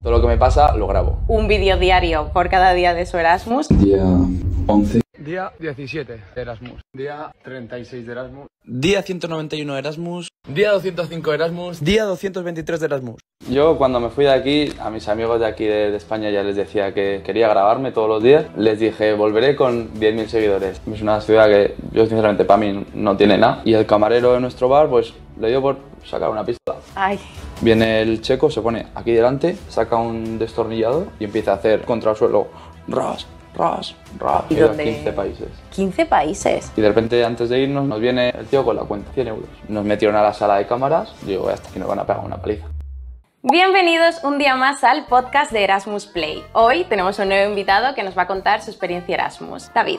Todo lo que me pasa lo grabo. Un vídeo diario por cada día de su Erasmus. Día 11. Día 17 de Erasmus. Día 36 de Erasmus. Día 191 de Erasmus. Día 205 de Erasmus. Día 223 de Erasmus. Yo cuando me fui de aquí, a mis amigos de aquí de, España ya les decía que quería grabarme todos los días. Les dije, volveré con 10.000 seguidores. Es una ciudad que yo sinceramente para mí no tiene nada. Y el camarero de nuestro bar pues le dio por sacar una pistola. Viene el checo, se pone aquí delante, saca un destornillado y empieza a hacer contra el suelo ras, ras, ras. ¿Y, 15 países. 15 países. Y de repente, antes de irnos, nos viene el tío con la cuenta, 100 euros. Nos metieron a la sala de cámaras, digo, hasta aquí nos van a pegar una paliza. Bienvenidos un día más al podcast de Erasmus Play. Hoy tenemos un nuevo invitado que nos va a contar su experiencia Erasmus. David,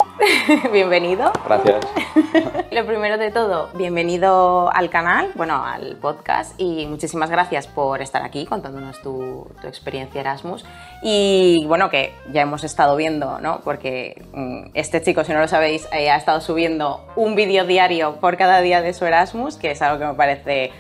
bienvenido. Gracias. Lo primero de todo, bienvenido al canal, bueno, al podcast y muchísimas gracias por estar aquí contándonos tu, experiencia Erasmus. Y bueno, que ya hemos estado viendo, ¿no? Porque mm, este chico, si no lo sabéis, eh, ha estado subiendo un vídeo diario por cada día de su Erasmus, que es algo que me parece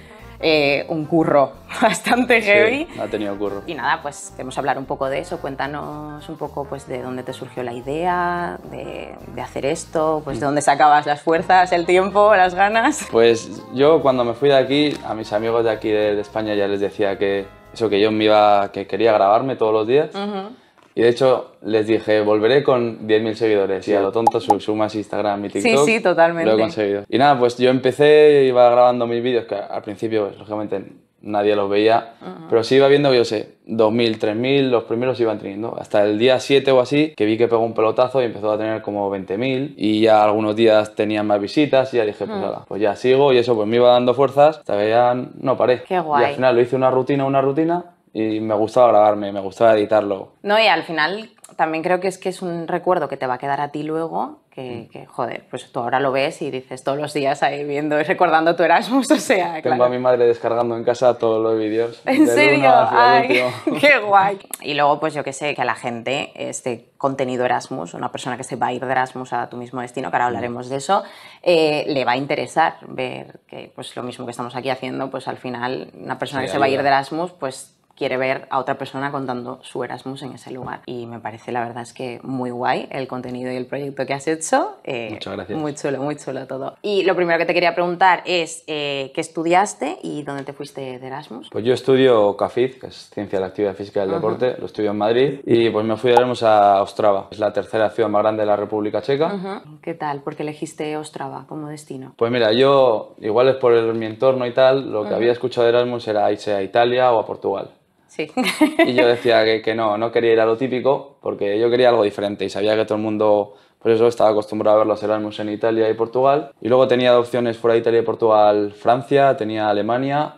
eh, un curro bastante heavy. Sí, ha tenido curro. Y nada, pues queremos hablar un poco de eso. Cuéntanos un poco pues, de dónde te surgió la idea de, hacer esto, pues de mm. dónde sacabas las fuerzas, el tiempo, las ganas. Pues yo cuando me fui de aquí, a mis amigos de aquí de, España ya les decía que eso que yo me iba, que quería grabarme todos los días. Y de hecho, les dije, volveré con 10.000 seguidores. Y a lo tonto sumas Instagram y TikTok. Sí, totalmente. Lo he conseguido. Y nada, pues yo empecé, iba grabando mis vídeos, que al principio, pues, lógicamente, nadie los veía. Pero sí iba viendo, yo sé, 2.000, 3.000, los primeros iban teniendo. Hasta el día 7 o así, que vi que pegó un pelotazo y empezó a tener como 20.000. Y ya algunos días tenían más visitas y ya dije, pues, pues ya sigo. Y eso pues me iba dando fuerzas hasta ya no paré. Qué guay. Y al final lo hice una rutina, una rutina y me gustaba grabarme, me gustaba editarlo. No, y al final también creo que es que es un recuerdo que te va a quedar a ti luego, que, mm. joder, pues tú ahora lo ves y dices todos los días ahí viendo y recordando tu Erasmus, o sea, Tengo a mi madre descargando en casa todos los vídeos. ¿En serio? Ay, qué guay. Y luego, pues yo que sé, que a la gente este contenido Erasmus, una persona que se va a ir de Erasmus a tu mismo destino, que ahora mm. hablaremos de eso, eh, le va a interesar ver que pues lo mismo que estamos aquí haciendo, pues al final una persona que se va a ir de Erasmus, pues quiere ver a otra persona contando su Erasmus en ese lugar. Y me parece, la verdad, es que muy guay el contenido y el proyecto que has hecho. Eh, Muchas gracias. Muy chulo, muy chulo todo. Y lo primero que te quería preguntar es eh, qué estudiaste y dónde te fuiste de Erasmus. Pues yo estudio CAFID, que es Ciencia de la Actividad Física del Deporte, lo estudio en Madrid y pues me fui de Erasmus a Ostrava, es la tercera ciudad más grande de la República Checa. ¿Qué tal? ¿Por qué elegiste Ostrava como destino? Pues mira, yo igual es por mi entorno y tal, lo que había escuchado de Erasmus era irse a Italia o a Portugal. Sí. y yo decía que, que, no, no quería ir a lo típico porque yo quería algo diferente y sabía que todo el mundo, por pues eso estaba acostumbrado a ver los Erasmus en Italia y Portugal. Y luego tenía opciones fuera de Italia y Portugal, Francia, tenía Alemania.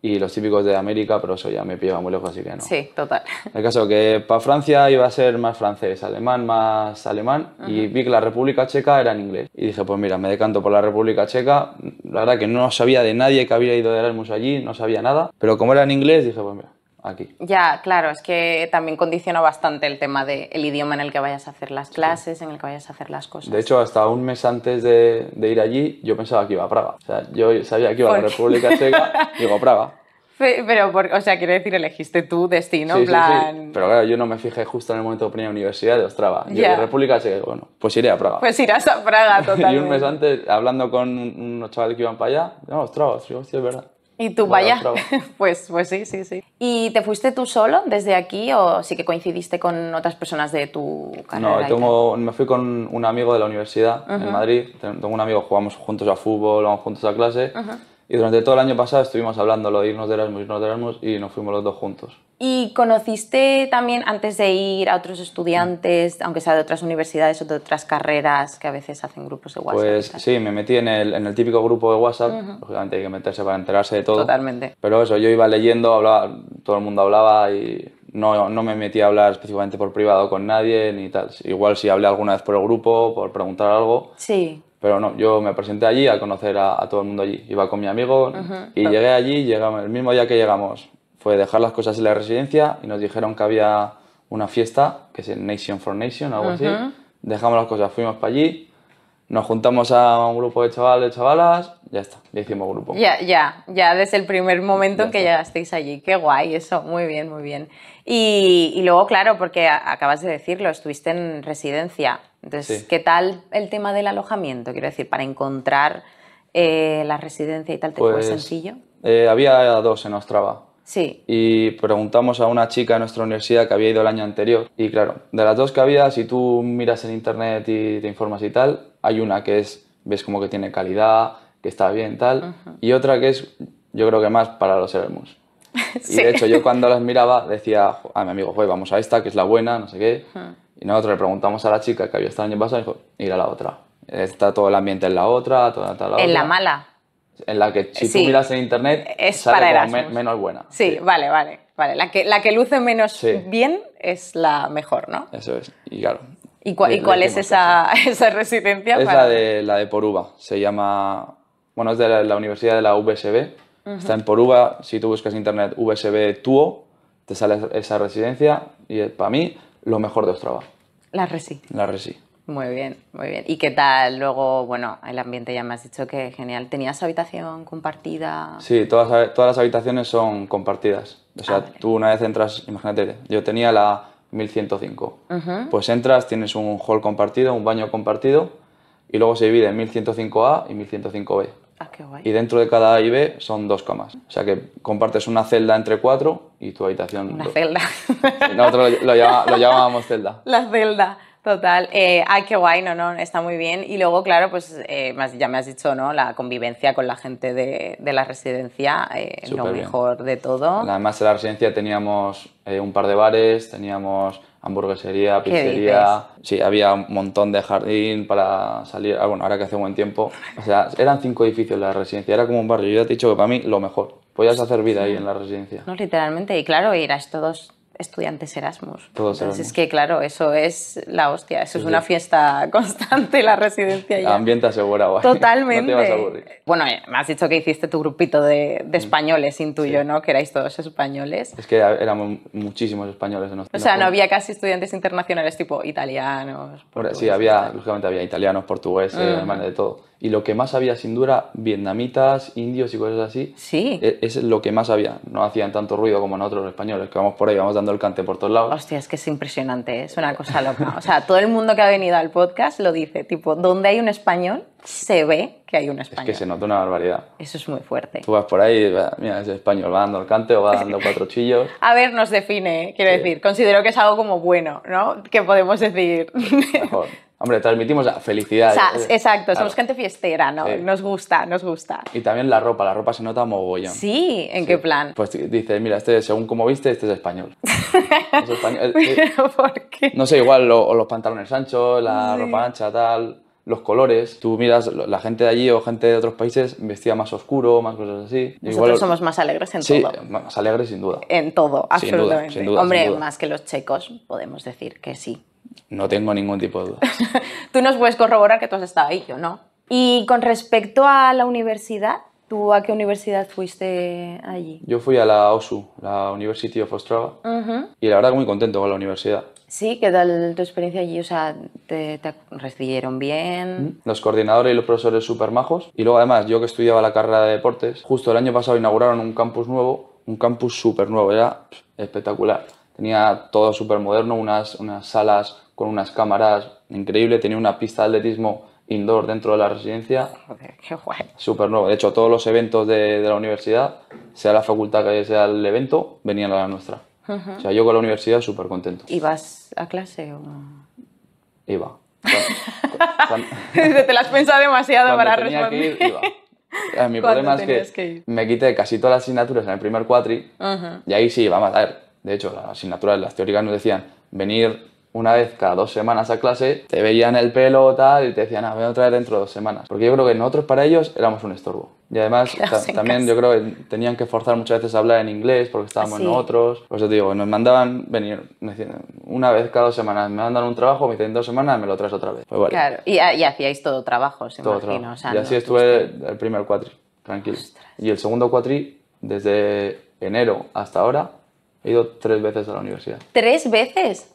Y los típicos de América, pero eso ya me pillaba muy lejos, así que no. Sí, total. El caso que para Francia iba a ser más francés, alemán más alemán, y vi que la República Checa era en inglés. Y dije, pues mira, me decanto por la República Checa. La verdad que no sabía de nadie que había ido de Erasmus allí, no sabía nada, pero como era en inglés, dije, pues mira, aquí. Ya, claro, es que también condiciona bastante el tema del idioma en el que vayas a hacer las clases, en el que vayas a hacer las cosas. De hecho, hasta un mes antes de, ir allí, yo pensaba que iba a Praga. O sea, yo sabía que iba a la República Checa, digo a Praga. Pero, o sea, quiere decir, elegiste tu destino, plan... Sí, Pero claro, yo no me fijé justo en el momento que ponía universidad de Ostrava. Yo de República Checa, bueno, pues iré a Praga. Pues irás a Praga, totalmente. y un mes antes, hablando con unos chavales que iban para allá, no, Ostrava, sí, es verdad. Y tú, vaya, pues, pues sí, sí, sí. ¿Y te fuiste tú solo desde aquí o sí que coincidiste con otras personas de tu carrera? No, tengo, me fui con un amigo de la universidad en Madrid. Tengo un amigo, jugamos juntos a fútbol, vamos juntos a clase. Y durante todo el año pasado estuvimos hablando de irnos de Erasmus, irnos de Erasmus y nos fuimos los dos juntos. ¿Y conociste también antes de ir a otros estudiantes, aunque sea de otras universidades o de otras carreras que a veces hacen grupos de WhatsApp? Pues sí, me metí en el, típico grupo de WhatsApp, lógicamente hay que meterse para enterarse de todo. Totalmente. Pero eso, yo iba leyendo, hablaba, todo el mundo hablaba y no, no me metí a hablar específicamente por privado con nadie ni tal. Igual si hablé alguna vez por el grupo, por preguntar algo. Sí pero no, yo me presenté allí a conocer a, todo el mundo allí. Iba con mi amigo y llegué allí, llegamos, el mismo día que llegamos fue dejar las cosas en la residencia y nos dijeron que había una fiesta, que es el Nation for Nation, algo así. Dejamos las cosas, fuimos para allí nos juntamos a un grupo de chavales, chavalas, ya está, ya hicimos grupo. Ya, ya, ya desde el primer momento que ya estáis allí. Qué guay, eso, muy bien, muy bien. Y, luego, claro, porque acabas de decirlo, estuviste en residencia. Entonces, ¿qué tal el tema del alojamiento? Quiero decir, para encontrar eh, la residencia y tal, ¿te fue pues, sencillo? Eh, había dos en Ostrava. Sí. Y preguntamos a una chica de nuestra universidad que había ido el año anterior. Y claro, de las dos que había, si tú miras en internet y te informas y tal, hay una que es, ves como que tiene calidad, que está bien, tal. Y otra que es, yo creo que más para los Erasmus. Y de hecho, yo cuando las miraba decía a mi amigo, Joder, vamos a esta, que es la buena, no sé qué. Y nosotros le preguntamos a la chica que había estado el año pasado y dijo, ir a la otra. Está todo el ambiente en la otra, toda, la otra. ¿En la mala? En la que si tú miras en internet es sale menos buena. Sí, vale, vale. vale. La, que, la que luce menos bien es la mejor, ¿no? Eso es. Y claro. ¿Y, cuál es esa, esa, residencia? Es la, de, la de Poruba. Se llama. Bueno, es de la, Universidad de la USB Está en Poruba. Si tú buscas en internet USB Tuo, te sale esa residencia. Y para mí, lo mejor de Ostrava. La Resi. La Resi. Muy bien, muy bien. ¿Y qué tal luego, bueno, el ambiente ya me has dicho que genial. ¿Tenías habitación compartida? Sí, todas, todas las habitaciones son compartidas. O sea, ah, tú una vez entras, imagínate, yo tenía la 1105. Pues entras, tienes un hall compartido, un baño compartido, y luego se divide en 1105A y 1105B. Ah, qué guay. Y dentro de cada A y B son dos camas. O sea que compartes una celda entre cuatro y tu habitación. Una celda. Nosotros lo, lo, llamábamos celda. La celda. Total, eh, ay, qué guay, no, no, está muy bien. Y luego, claro, pues eh, ya me has dicho, ¿no? La convivencia con la gente de, la residencia, eh, lo mejor de todo. Además, en la residencia teníamos eh, un par de bares, teníamos hamburguesería, pizzería. Sí, había un montón de jardín para salir. Ah, bueno, ahora que hace buen tiempo. O sea, eran cinco edificios la residencia, era como un barrio. Yo ya te he dicho que para mí lo mejor. Podías hacer vida ahí en la residencia. No, literalmente, y claro, irás todos estudiantes Erasmus. Todos Entonces es que, claro, eso es la hostia, eso es una fiesta constante, la residencia. ahí. Ambiente asegurado. Totalmente. no te a Bueno, eh, me has dicho que hiciste tu grupito de, mm. españoles, intuyo, ¿no? Que erais todos españoles. Es que éramos muchísimos españoles. En o sea, no había casi estudiantes internacionales tipo italianos. sí, había, lógicamente había italianos, portugueses, hermanos mm. de todo y lo que más había sin duda, vietnamitas, indios y cosas así. Sí. E-, es, lo que más había. No hacían tanto ruido como nosotros los españoles, que vamos por ahí, vamos dando el cante por todos lados. Hostia, es que es impresionante, ¿eh? es una cosa loca. O sea, todo el mundo que ha venido al podcast lo dice, tipo, donde hay un español, se ve que hay un español. Es que se nota una barbaridad. Eso es muy fuerte. Tú vas por ahí, mira, ese español va dando el cante o va dando cuatro chillos. A ver, nos define, ¿eh? quiero decir, considero que es algo como bueno, ¿no? Que podemos decir. Mejor. Hombre, transmitimos la felicidad. Eh, exacto, somos gente fiestera, ¿no? Nos gusta, nos gusta. Y también la ropa, la ropa se nota mogollón. Sí, ¿en qué plan? Pues dice, mira, este, según como viste, este es español. Eh, eh, por qué? No sé, igual los pantalones anchos, la ropa ancha, tal, los colores. Tú miras la gente de allí o gente de otros países vestía más oscuro, más cosas así. Nosotros igual, somos más alegres en todo. más alegres sin duda. En todo, absolutamente. Hombre, más que los checos, podemos decir que sí. No tengo ningún tipo de duda. tú nos puedes corroborar que tú has estado ahí, yo no. Y con respecto a la universidad, ¿tú a qué universidad fuiste allí? Yo fui a la OSU, la University of Ostrava, y la verdad que muy contento con la universidad. Sí, ¿qué tal tu experiencia allí? O sea, ¿te, te recibieron bien? Mm, los coordinadores y los profesores súper majos. Y luego además, yo que estudiaba la carrera de deportes, justo el año pasado inauguraron un campus nuevo, un campus súper nuevo, ya espectacular tenía todo súper moderno, unas, unas salas con unas cámaras increíble. tenía una pista de atletismo indoor dentro de la residencia. Joder, qué guay. Súper nuevo. De hecho, todos los eventos de, de, la universidad, sea la facultad que sea el evento, venían a la nuestra. O sea, yo con la universidad súper contento. ¿Ibas a clase o...? Iba. Te las has demasiado para responder. Que iba. Mi problema es que, me quité casi todas las asignaturas en el primer cuatri y ahí sí vamos A ver, de hecho, las asignaturas, las teóricas nos decían venir una vez cada dos semanas a clase, te veían el pelo tal y te decían, ah, voy a traer dentro de dos semanas. Porque yo creo que nosotros para ellos éramos un estorbo. Y además también yo creo que tenían que forzar muchas veces a hablar en inglés porque estábamos nosotros. Pues te digo, nos mandaban venir una vez cada dos semanas, me mandan un trabajo, me dicen dos semanas, me lo traes otra vez. Pues claro, y, hacíais todo trabajo, se todo y así estuve el primer cuatri, tranquilo. Y el segundo cuatri, desde enero hasta ahora, He ido tres veces a la universidad. ¿Tres veces?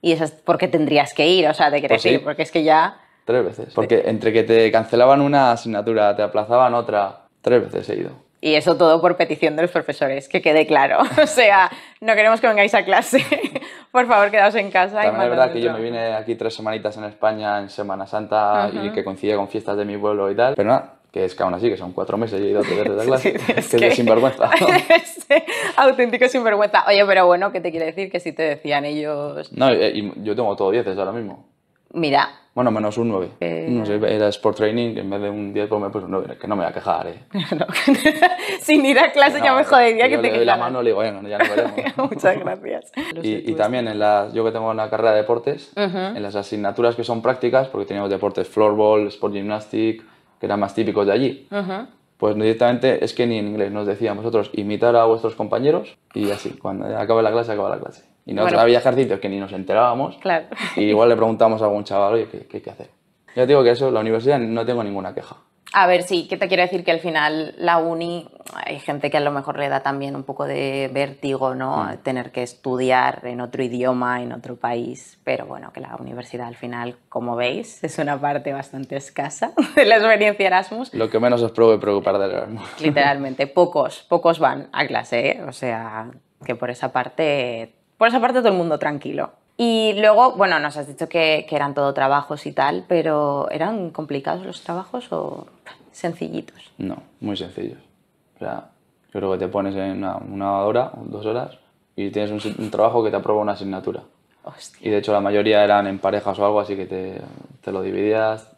Y eso es porque tendrías que ir, o sea, te quieres ir, porque es que ya... Tres veces. Porque entre que te cancelaban una asignatura, te aplazaban otra, tres veces he ido. Y eso todo por petición de los profesores, que quede claro. O sea, no queremos que vengáis a clase. por favor, quedaos en casa. También es verdad que yo me vine aquí tres semanitas en España en Semana Santa y que coincidía con fiestas de mi pueblo y tal. Pero nada, que es que aún así, que son cuatro meses y he ido a tener esa clase, sí, es que, que es sinvergüenza. auténtico sinvergüenza. Oye, pero bueno, ¿qué te quiere decir? Que si te decían ellos... No, eh, yo tengo todo dieces ahora mismo. Mira. Bueno, menos un 9. No sé, era Sport Training, en vez de un 10, pues un Que no me voy a quejar, ¿eh? Sin ir a clase ya me jodería que, te te quejara. la mano le digo, bueno, ya nos veremos. Muchas gracias. y, también, en las, yo que tengo una carrera de deportes, en las asignaturas que son prácticas, porque teníamos deportes floorball, sport gymnastic, que eran más típicos de allí. Pues directamente es que ni en inglés nos decían nosotros imitar a vuestros compañeros y así, cuando acaba la clase, acaba la clase. Y no había ejercicios que ni nos enterábamos. Claro. Y igual le preguntamos a algún chaval, oye, ¿qué, qué hay que hacer? Ya digo que eso, la universidad no tengo ninguna queja. A ver, sí, ¿qué te quiero decir que al final la uni, hay gente que a lo mejor le da también un poco de vértigo, ¿no? Mm. Tener que estudiar en otro idioma, en otro país, pero bueno, que la universidad al final, como veis, es una parte bastante escasa de la experiencia Erasmus. Lo que menos os pruebe preocupar de Erasmus. Literalmente, pocos, pocos van a clase, ¿eh? o sea, que por esa parte, por esa parte todo el mundo tranquilo. Y luego, bueno, nos has dicho que, eran todo trabajos y tal, pero ¿eran complicados los trabajos o sencillitos? No, muy sencillos. O sea, yo creo que te pones en una, hora, dos horas, y tienes un, trabajo que te aprueba una asignatura. Y de hecho la mayoría eran en parejas o algo, así que te, te lo dividías.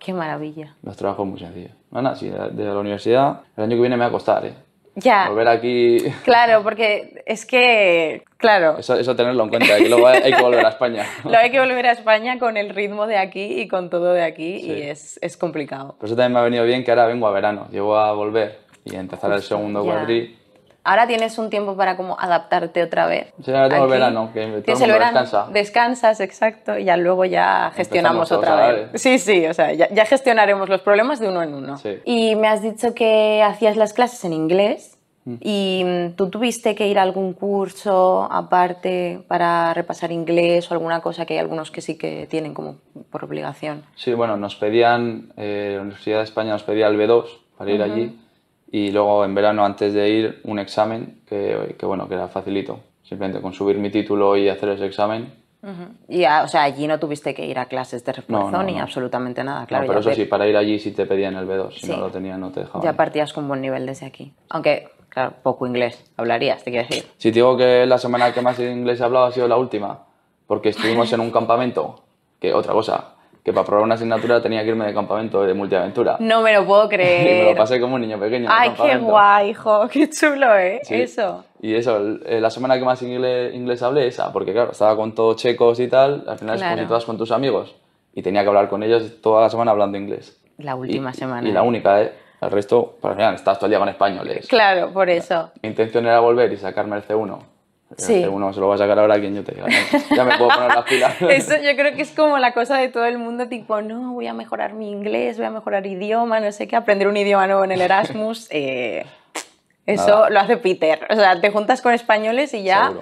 Qué maravilla. Los trabajos muy sencillos. Bueno, sí, de la universidad, el año que viene me va a costar, ¿eh? Ya. Volver aquí. Claro, porque es que. Claro. Eso, tenerlo en cuenta, que luego hay que volver a España. Lo hay que volver a España con el ritmo de aquí y con todo de aquí y es, complicado. Pero eso también me ha venido bien que ahora vengo a verano, llevo a volver y empezar el segundo cuadril Ahora tienes un tiempo para como adaptarte otra vez. Sí, ahora tengo el verano, que todo el verano, descansa. descansas, exacto, y ya luego ya gestionamos otra vez. Sí, sí, o sea, ya, gestionaremos los problemas de uno en uno. Y me has dicho que hacías las clases en inglés. Mm. ¿Y mm, tú tuviste que ir a algún curso aparte para repasar inglés o alguna cosa que hay algunos que sí que tienen como por obligación? Sí, bueno, nos pedían, eh, la Universidad de España nos pedía el B2 para ir allí y luego en verano antes de ir un examen que, que bueno, que era facilito, simplemente con subir mi título y hacer ese examen. Y ah, o sea, allí no tuviste que ir a clases de refuerzo ni absolutamente nada, claro. pero eso sí, para ir allí sí te pedían el B2, si no lo tenían no te dejaban. Ya partías con buen nivel desde aquí, aunque claro, poco inglés hablarías, te quiero decir. Si digo que la semana que más inglés he hablado ha sido la última, porque estuvimos en un campamento, que otra cosa, que para probar una asignatura tenía que irme de campamento de multiaventura. No me lo puedo creer. me lo pasé como un niño pequeño. Ay, qué guay, hijo, qué chulo, ¿eh? Eso. Y eso, eh, la semana que más inglés, inglés, hablé esa, porque claro, estaba con todos checos y tal, al final claro. es como si con tus amigos. Y tenía que hablar con ellos toda la semana hablando inglés. La última semana. Y la ¿eh? única, ¿eh? El resto, para pues final, estás todo el día con españoles. Claro, por eso. Mi intención era volver y sacarme el C1 Sí. uno se lo va a sacar ahora a quien yo te diga. Ya me puedo poner las pilas. Eso yo creo que es como la cosa de todo el mundo, tipo, no, voy a mejorar mi inglés, voy a mejorar idioma, no sé qué, aprender un idioma nuevo en el Erasmus. Eh, eso lo hace Peter. O sea, te juntas con españoles y ya.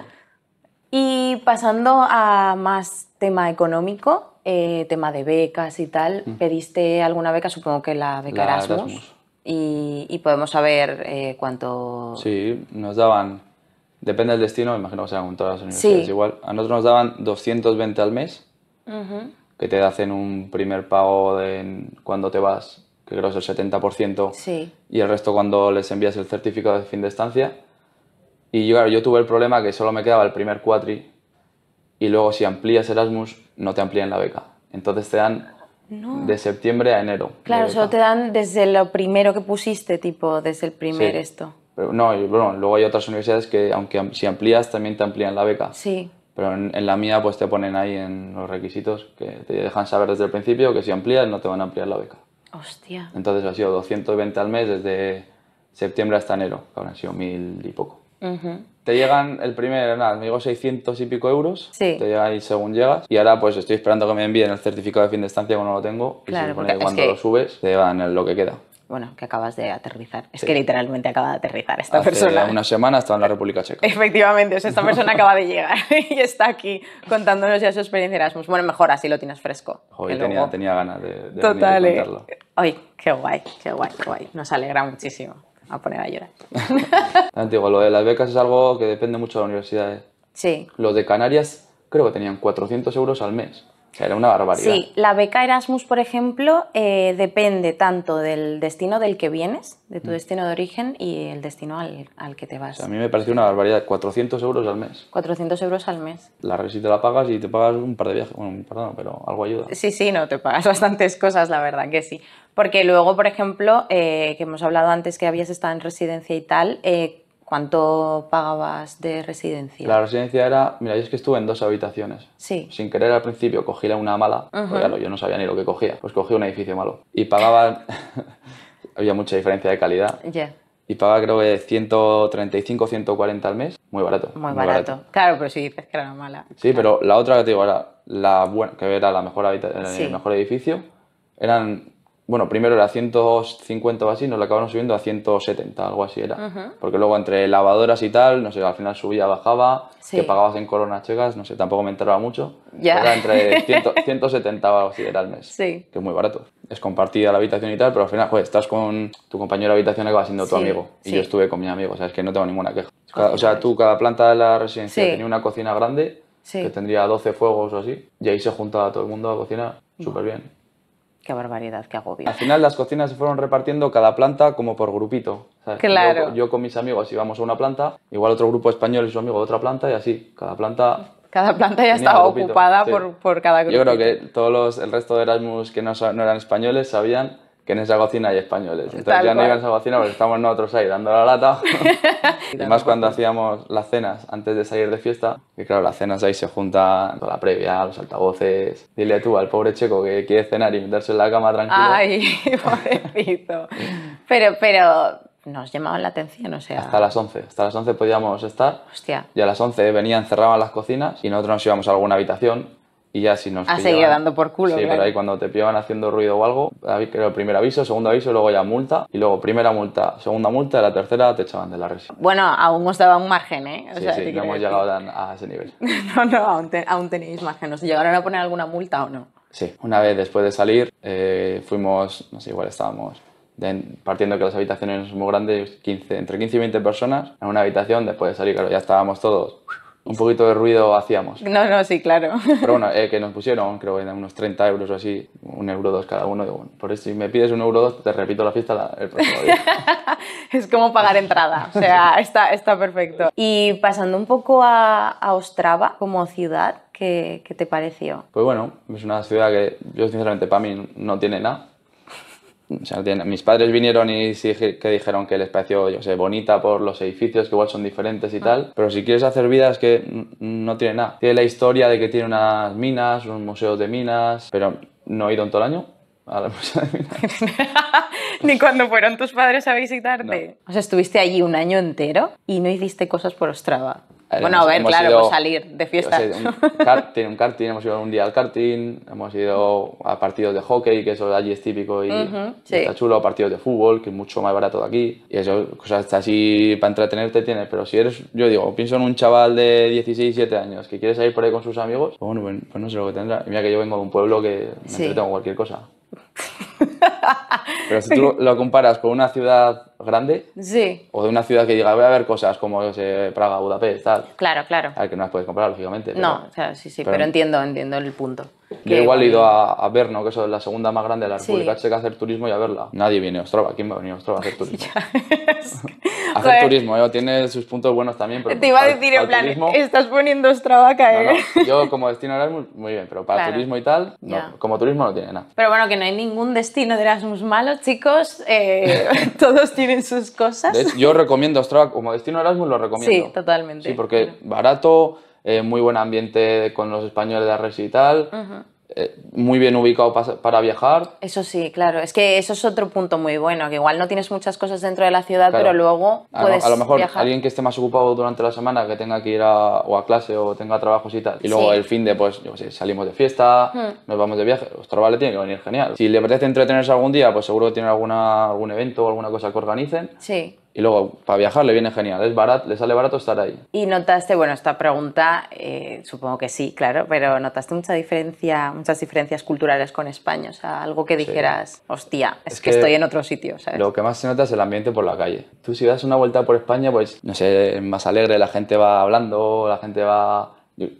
Y pasando a más tema económico, eh, tema de becas y tal, mm. ¿pediste alguna beca? Supongo que la beca Erasmus. Y, podemos saber eh, cuánto. Sí, nos daban Depende del destino, me imagino que sea con todas las universidades igual. A nosotros nos daban 220 al mes, que te hacen un primer pago de cuando te vas, que creo es el 70%, y el resto cuando les envías el certificado de fin de estancia. Y yo, claro, yo tuve el problema que solo me quedaba el primer cuatri, y luego si amplías Erasmus, no te amplían la beca. Entonces te dan De septiembre a enero. Claro, solo te dan desde lo primero que pusiste, tipo, desde el primer esto no, bueno, luego hay otras universidades que, aunque si amplías, también te amplían la beca. Sí. Pero en, la mía, pues te ponen ahí en los requisitos que te dejan saber desde el principio que si amplías, no te van a ampliar la beca. Hostia. Entonces ha sido 220 al mes desde septiembre hasta enero, que han sido mil y poco. Te llegan el primer, nada, me digo 600 y pico euros. Sí. Te llega ahí según llegas. Y ahora, pues estoy esperando que me envíen el certificado de fin de estancia, que no lo tengo. Claro, y cuando lo subes, te llevan lo que queda bueno, que acabas de aterrizar. Es que literalmente acaba de aterrizar esta persona. Hace una semana estaba en la República Checa. Efectivamente, o sea, esta persona acaba de llegar y está aquí contándonos ya su experiencia en Erasmus. Bueno, mejor así lo tienes fresco. Hoy tenía, ganas de, de Total, Hoy, eh. qué guay, qué guay, qué guay. Nos alegra muchísimo a poner a llorar. Antiguo, lo de las becas es algo que depende mucho de la universidad. Eh. Sí. Los de Canarias creo que tenían 400 euros al mes sea, era una barbaridad. Sí, la beca Erasmus, por ejemplo, eh, depende tanto del destino del que vienes, de tu mm. destino de origen y el destino al, que te vas. a mí me parece una barbaridad, 400 euros al mes. 400 euros al mes. La residencia la pagas y te pagas un par de viajes, bueno, perdón, pero algo ayuda. Sí, sí, no, te pagas bastantes cosas, la verdad que sí. Porque luego, por ejemplo, eh, que hemos hablado antes que habías estado en residencia y tal, eh, ¿Cuánto pagabas de residencia? La residencia era, mira, yo es que estuve en dos habitaciones. Sí. Sin querer al principio cogí una mala, yo no sabía ni lo que cogía, pues cogí un edificio malo. Y pagaba, había mucha diferencia de calidad. Ya. Y pagaba creo que 135, 140 al mes, muy barato. Muy, barato. Claro, pero si dices que era mala. Sí, pero la otra que te digo era la buena, que era la mejor el mejor edificio, eran bueno, primero era 150 o así, nos lo acabamos subiendo a 170, algo así era. Porque luego entre lavadoras y tal, no sé, al final subía, bajaba, que pagabas en coronas checas, no sé, tampoco me enteraba mucho. Era entre 170 o algo así era al mes. Sí. Que es muy barato. Es compartida la habitación y tal, pero al final, pues, estás con tu compañero de habitación va siendo tu amigo. Y yo estuve con mi amigo, o sea, es que no tengo ninguna queja. o sea, tú, cada planta de la residencia tenía una cocina grande, que tendría 12 fuegos o así, y ahí se juntaba todo el mundo a cocinar, súper bien. Qué barbaridad, qué agobio. Al final las cocinas se fueron repartiendo cada planta como por grupito. Claro. Yo, con mis amigos íbamos a una planta, igual otro grupo español y su amigo a otra planta y así, cada planta... Cada planta ya estaba ocupada por, cada grupo. Yo creo que todos los, el resto de Erasmus que no, no eran españoles sabían que en esa cocina hay españoles. Entonces ya no iban a esa cocina porque estábamos nosotros ahí dando la lata. y más cuando hacíamos las cenas antes de salir de fiesta, que claro, las cenas ahí se juntan con la previa, los altavoces. Dile tú al pobre checo que quiere cenar y meterse en la cama tranquilo. Ay, pobrecito. pero, pero, nos llamaban la atención, o sea... Hasta las 11, hasta las 11 podíamos estar. Hostia. Y a las 11 venían, cerraban las cocinas y nosotros nos íbamos a alguna habitación y ya si nos... Ha seguido dando por culo. Sí, pero ahí cuando te pillaban haciendo ruido o algo, creo primer aviso, segundo aviso, luego ya multa, y luego primera multa, segunda multa, y la tercera te echaban de la residencia Bueno, aún os daba un margen, ¿eh? sí, sí, no hemos llegado a, ese nivel. no, no, aún, tenéis margen. si llegaron a poner alguna multa o no? Sí, una vez después de salir eh, fuimos, no sé, igual estábamos partiendo que las habitaciones son muy grandes, 15, entre 15 y 20 personas en una habitación, después de salir, claro, ya estábamos todos un poquito de ruido hacíamos. No, no, sí, claro. Pero bueno, eh, que nos pusieron, creo, que unos 30 euros o así, un euro dos cada uno. por eso si me pides un euro dos, te repito la fiesta el próximo día. es como pagar entrada, o sea, está, está perfecto. Y pasando un poco a, a Ostrava como ciudad, ¿qué, ¿qué te pareció? Pues bueno, es una ciudad que yo sinceramente para mí no tiene nada mis padres vinieron y que dijeron que el espacio yo sé, bonita por los edificios, que igual son diferentes y ah. tal. Pero si quieres hacer vida es que no tiene nada. Tiene la historia de que tiene unas minas, Un museo de minas, pero no he ido en todo el año. A la de Ni cuando fueron tus padres a visitarte. O sea, estuviste allí un año entero y no hiciste cosas por Ostrava. Bueno, a ver, claro, pues salir de fiesta. tiene un karting, un karting, hemos ido un día al karting, hemos ido a partidos de hockey, que eso de allí es típico y, está chulo, a partidos de fútbol, que es mucho más barato de aquí. Y eso, cosas así para entretenerte tienes. Pero si eres, yo digo, pienso en un chaval de 16, 17 años que quiere salir por ahí con sus amigos, pues bueno, pues, no sé lo que tendrá. Y mira que yo vengo de un pueblo que me sí. cualquier cosa. Pero si tú lo comparas con una ciudad grande sí. o de una ciudad que diga, voy a ver cosas como Praga, Budapest, tal. Claro, claro. A que no las puedes comprar lógicamente. no, o sea, sí, sí, pero, entiendo, entiendo el punto. Yo que igual he ido a, a no que eso es la segunda más grande de la República sí. Checa, a hacer turismo y a verla. Nadie viene a Ostrava. ¿Quién va a venir a Ostrava a hacer turismo? hacer turismo, ¿eh? tiene sus puntos buenos también. Pero Te iba a decir, en plan, estás poniendo Ostrava a caer. Yo como destino Erasmus, muy bien, pero para turismo y tal, como turismo no tiene nada. Pero bueno, que no hay ni ningún destino de Erasmus malo, chicos. Eh, todos tienen sus cosas. yo recomiendo como destino de Erasmus, lo recomiendo. Sí, totalmente. Sí, porque barato, eh, muy buen ambiente con los españoles de Arres y tal. Eh, muy bien ubicado para viajar. Eso sí, claro. Es que eso es otro punto muy bueno, que igual no tienes muchas cosas dentro de la ciudad, pero luego puedes A lo mejor alguien que esté más ocupado durante la semana, que tenga que ir a, o a clase o tenga trabajos y tal, y luego el fin de, pues, yo salimos de fiesta, hmm. nos vamos de viaje, ostras, vale, tiene que venir genial. Si le apetece entretenerse algún día, pues seguro que tiene alguna, algún evento o alguna cosa que organicen. Sí. Y luego, para viajar le viene genial, es barato, le sale barato estar ahí. ¿Y notaste, bueno, esta pregunta, eh, supongo que sí, claro, pero notaste mucha diferencia, muchas diferencias culturales con España? O sea, algo que dijeras, hostia, es, que, estoy en otro sitio, ¿sabes? Lo que más se nota es el ambiente por la calle. Tú si das una vuelta por España, pues, no sé, más alegre, la gente va hablando, la gente va...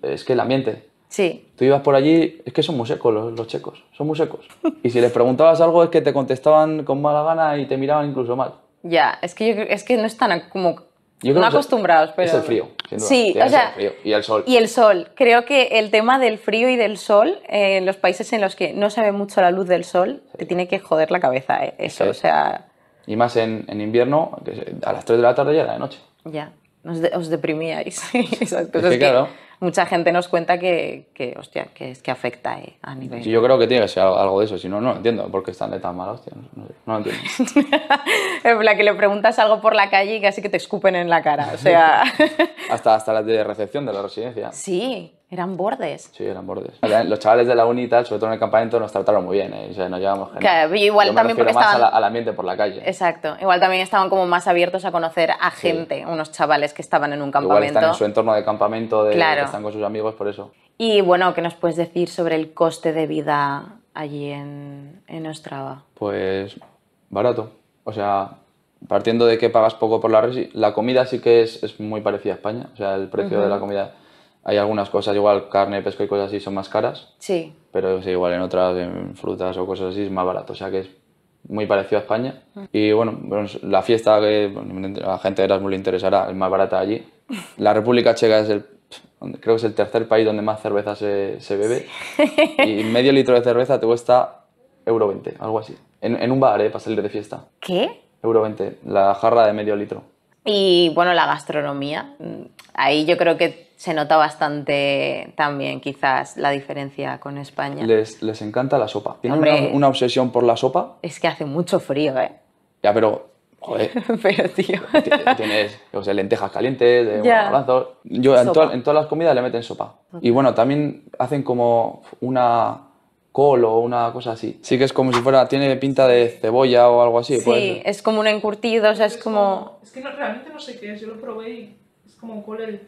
Es que el ambiente, Sí. Tú ibas por allí, es que son muy secos los, los, checos, son muy secos. Y si les preguntabas algo es que te contestaban con mala gana y te miraban incluso mal. Ya, es que, es que no están como no acostumbrados, pero... Es el frío. Sí, o sea, el frío y el sol. Y el sol. Creo que el tema del frío y del sol, en los países en los que no se ve mucho la luz del sol, te tiene que joder la cabeza ¿eh? eso, o sea... Y más en, invierno, a las 3 de la tarde ya era de noche. Ya, os, os deprimíais. es mucha gente nos cuenta que, que hostia, que es que afecta eh, a nivel. yo creo que tiene que ser algo de eso, si no, no lo entiendo, porque están de tan mal, hostia, no, lo entiendo. en la que le preguntas algo por la calle y casi que te escupen en la cara, o sea... hasta, hasta la de recepción de la residencia. Sí, eran bordes. Sí, eran bordes. Los chavales de la uni sobre todo en el campamento, nos trataron muy bien, ¿eh? o sea, nos llevamos genial. igual también más al ambiente por la calle. Exacto. Igual también estaban como más abiertos a conocer a gente, unos chavales que estaban en un campamento. Igual están en su entorno de campamento, de... Que están con sus amigos, por eso. Y bueno, ¿qué nos puedes decir sobre el coste de vida allí en, en Ostrava? Pues barato. O sea, partiendo de que pagas poco por la la comida sí que es, muy parecida a España. O sea, el precio de la comida hay algunas cosas, igual carne, pesco y cosas así son más caras. Sí. Pero sí, igual en otras, en frutas o cosas así, es más barato. O sea que es muy parecido a España. Mm. Y bueno, la fiesta que a la gente de Erasmus le interesará es más barata allí. La República Checa es el, creo que es el tercer país donde más cerveza se, se bebe. Y medio litro de cerveza te cuesta euro 20, algo así. En, en un bar, ¿eh? Para salir de fiesta. ¿Qué? Euro 20, la jarra de medio litro. Y bueno, la gastronomía. Mm, ahí yo creo que se nota bastante también quizás la diferencia con España. Les, les encanta la sopa. Tienen una, obsesión por la sopa. Es que hace mucho frío, ¿eh? Ya, pero... Joder. pero, tío... Tienes o sea, lentejas calientes, abrazos... Yo en, en, todas las comidas le meten sopa. Y bueno, también hacen como una col o una cosa así. Sí que es como si fuera, tiene pinta de cebolla o algo así. Sí, es como un encurtido, o sea, es, como... Es que realmente no sé qué es, yo lo probé y como col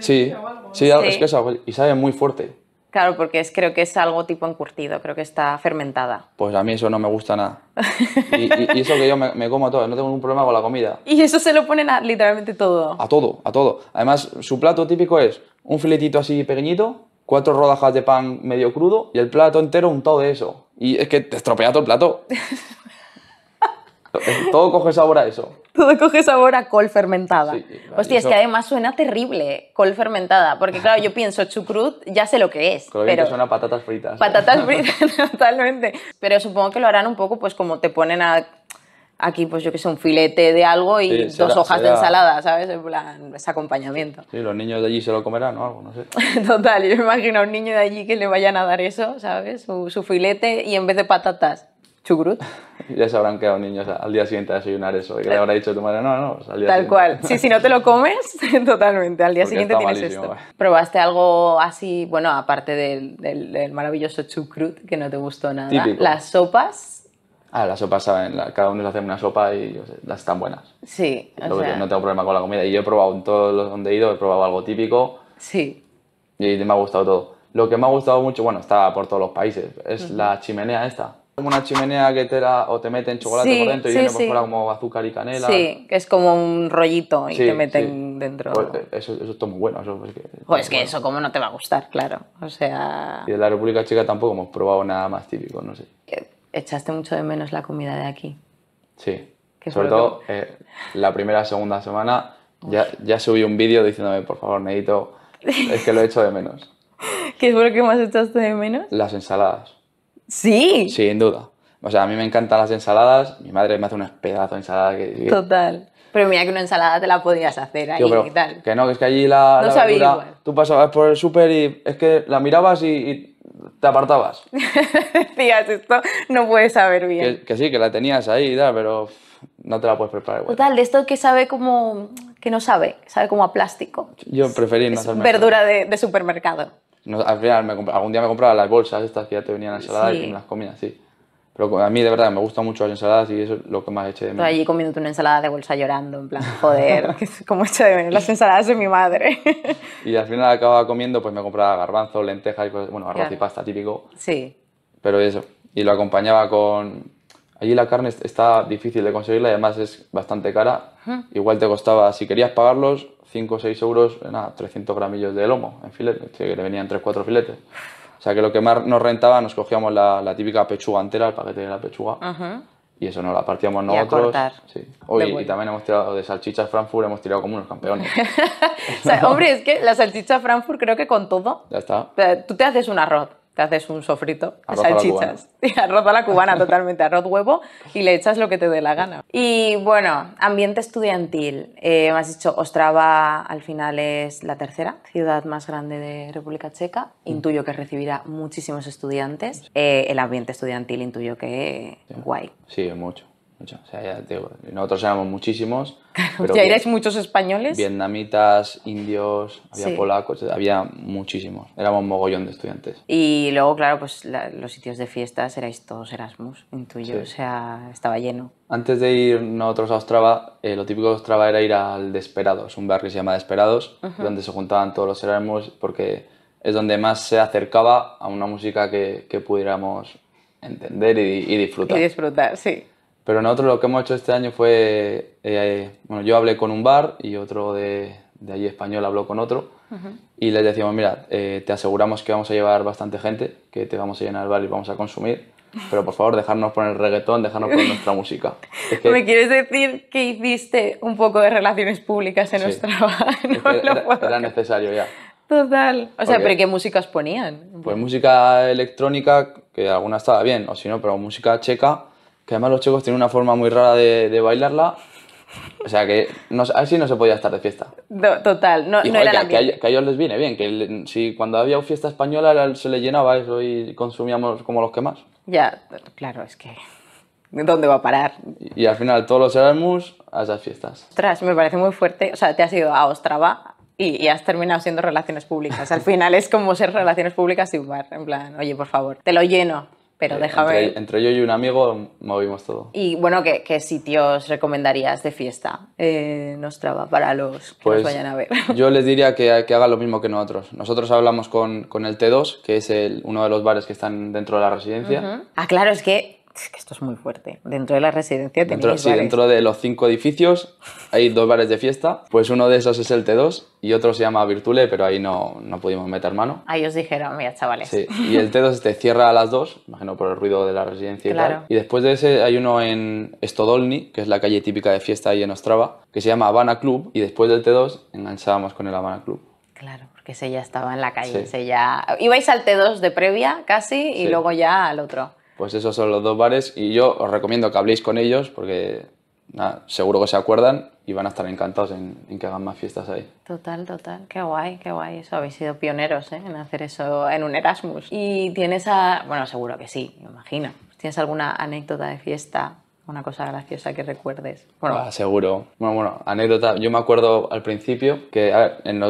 sí, Sí, es que y sabe muy fuerte. Claro, porque es, creo que es algo tipo encurtido, creo que está fermentada. Pues a mí eso no me gusta nada. Y, eso que yo me, me, como todo, no tengo ningún problema con la comida. Y eso se lo ponen a literalmente todo. A todo, a todo. Además, su plato típico es un filetito así pequeñito, cuatro rodajas de pan medio crudo y el plato entero untado de eso. Y es que te estropea todo el plato. Todo coge sabor a eso. Todo coge sabor a col fermentada. Hostia, es que además suena terrible eh, col fermentada, porque claro, yo pienso chucrut, ya sé lo que es. pero que suena a patatas fritas. Patatas fritas, totalmente. Pero supongo que lo harán un poco pues como te ponen aquí, pues yo que sé, un filete de algo y dos hojas de ensalada, ¿sabes? En plan, ese acompañamiento. Sí, los niños de allí se lo comerán o algo, no sé. Total, yo imagino a un niño de allí que le vayan a dar eso, ¿sabes? Su, su filete y en vez de patatas, chucrut. ya se habrán quedado niños al día siguiente a desayunar eso. Y que le habrá dicho tu madre, no, no. Pues al Tal cual. si no te lo comes, totalmente. Al día siguiente tienes esto. Eh. ¿Probaste algo así, bueno, aparte del, maravilloso chucrut que no te gustó nada? Las sopas. Ah, las sopas saben, cada uno les hace una sopa y las están buenas. Sí. no tengo problema con la comida. Y yo he probado en todos los donde he ido, he probado algo típico. Sí. Y me ha gustado todo. Lo que me ha gustado mucho, bueno, está por todos los países, es la chimenea esta. Como una chimenea que te la, o te meten chocolate por dentro y viene por como azúcar y canela. Sí, que es como un rollito y te meten dentro. Pues, eh, eso, es todo muy bueno. Eso, pues que, eso, como no te va a gustar? Claro. O sea. Y de la República Checa tampoco hemos probado nada más típico, no sé. Eh, echaste mucho de menos la comida de aquí. Sí. Sobre todo eh, la primera, segunda semana. Ya, ya, subí un vídeo diciéndome, por favor, Neito, es que lo he hecho de menos. ¿Qué es lo que más echaste de menos? Las ensaladas. Sí. Sin duda. O sea, a mí me encantan las ensaladas. Mi madre me hace un pedazos de ensalada. Que... Total. Pero mira que una ensalada te la podías hacer ahí y tal. Que no, que es que allí la. No sabía Tú pasabas por el súper y es que la mirabas y, te apartabas. Decías, esto no puedes saber bien. Que, sí, que la tenías ahí y tal, pero no te la puedes preparar igual. Total, de esto que sabe como. que no sabe, sabe como a plástico. Yo preferí no hacerme. Verdura de, de supermercado al final, algún día me compraba las bolsas estas que ya te venían ensaladas y las comía, sí. Pero a mí, de verdad, me gustan mucho las ensaladas y eso es lo que más eché de mí. allí comiendo una ensalada de bolsa llorando, en plan, joder, que es como hecho de menos las ensaladas de mi madre. y al final acababa comiendo, pues me compraba garbanzo, lentejas, y cosas, bueno, arroz y pasta típico. Sí. Pero eso, y lo acompañaba con... Allí la carne está difícil de conseguirla y además es bastante cara. Igual te costaba, si querías pagarlos, 5 o 6 euros, eh, nada, 300 gramillos de lomo en filete, que le venían 3-4 filetes. O sea que lo que más nos rentaba, nos cogíamos la, típica pechuga entera, el paquete de la pechuga, y eso nos la partíamos nosotros. Sí. y también hemos tirado de salchichas Frankfurt, hemos tirado como unos campeones. o sea, hombre, es que la salchicha Frankfurt creo que con todo. Ya está. Tú te haces un arroz te haces un sofrito, salchichas, y arroz a la cubana totalmente, arroz huevo y le echas lo que te dé la gana. Y bueno, ambiente estudiantil. Eh, me has dicho, Ostrava al final es la tercera ciudad más grande de República Checa. Mm. Intuyo que recibirá muchísimos estudiantes. Eh, el ambiente estudiantil intuyo que guay. Sí, mucho. O sea, ya, digo, nosotros éramos muchísimos. ¿Ya erais muchos españoles? Vietnamitas, indios, había polacos, había muchísimos. Éramos un mogollón de estudiantes. Y luego, claro, pues los sitios de fiestas erais todos Erasmus, intuyo. O sea, estaba lleno. Antes de ir nosotros a Ostrava, eh, lo típico de Ostrava era ir al Desperados, un bar que se llama Desperados, donde se juntaban todos los Erasmus porque es donde más se acercaba a una música que, pudiéramos entender y, y disfrutar. Y disfrutar, sí. Pero nosotros lo que hemos hecho este año fue, eh, eh, bueno, yo hablé con un bar y otro de, de allí español habló con otro y les decíamos, mira, eh, te aseguramos que vamos a llevar bastante gente, que te vamos a llenar el bar y vamos a consumir, pero por favor dejarnos poner reggaetón, dejarnos poner nuestra música. ¿Me quieres decir que hiciste un poco de relaciones públicas en nuestro bar? era, necesario ya. Total. O sea, ¿pero qué músicas ponían? Pues música electrónica, que alguna estaba bien, o si no, pero música checa que además los chicos tienen una forma muy rara de, bailarla. O sea que no, así no se podía estar de fiesta. total, no, no era que, la que, que, a, ellos les viene bien, que si cuando había fiesta española se le llenaba eso y consumíamos como los que más. Ya, claro, es que dónde va a parar. Y, al final todos los Erasmus a esas fiestas. Ostras, me parece muy fuerte. O sea, te has ido a Ostrava y, has terminado siendo relaciones públicas. Al final es como ser relaciones públicas sin bar. En plan, oye, por favor, te lo lleno pero eh, déjame. Entre, entre, yo y un amigo movimos todo. Y bueno, ¿qué, sitios recomendarías de fiesta eh, traba para los que pues, nos vayan a ver? Yo les diría que, que hagan lo mismo que nosotros. Nosotros hablamos con, el T2, que es uno de los bares que están dentro de la residencia. Ah, claro, es que es que esto es muy fuerte. Dentro de la residencia dentro, Sí, dentro de los cinco edificios hay dos bares de fiesta. Pues uno de esos es el T2 y otro se llama Virtule, pero ahí no, no pudimos meter mano. Ahí os dijeron, mira, chavales. Sí, y el T2 te este cierra a las dos, imagino por el ruido de la residencia y después de ese hay uno en Stodolny, que es la calle típica de fiesta ahí en Ostrava, que se llama Habana Club. Y después del T2 enganchábamos con el Habana Club. Claro, porque ese ya estaba en la calle, ya... Ibais al T2 de previa casi y luego ya al otro. Pues esos son los dos bares y yo os recomiendo que habléis con ellos porque seguro que se acuerdan y van a estar encantados en, que hagan más fiestas ahí. Total, total. Qué guay, qué guay. Eso habéis sido pioneros ¿eh? en hacer eso en un Erasmus. Y tienes a. Bueno, seguro que sí, me imagino. ¿Tienes alguna anécdota de fiesta una cosa graciosa que recuerdes. Bueno, ah, seguro. Bueno, bueno, anécdota. Yo me acuerdo al principio que en,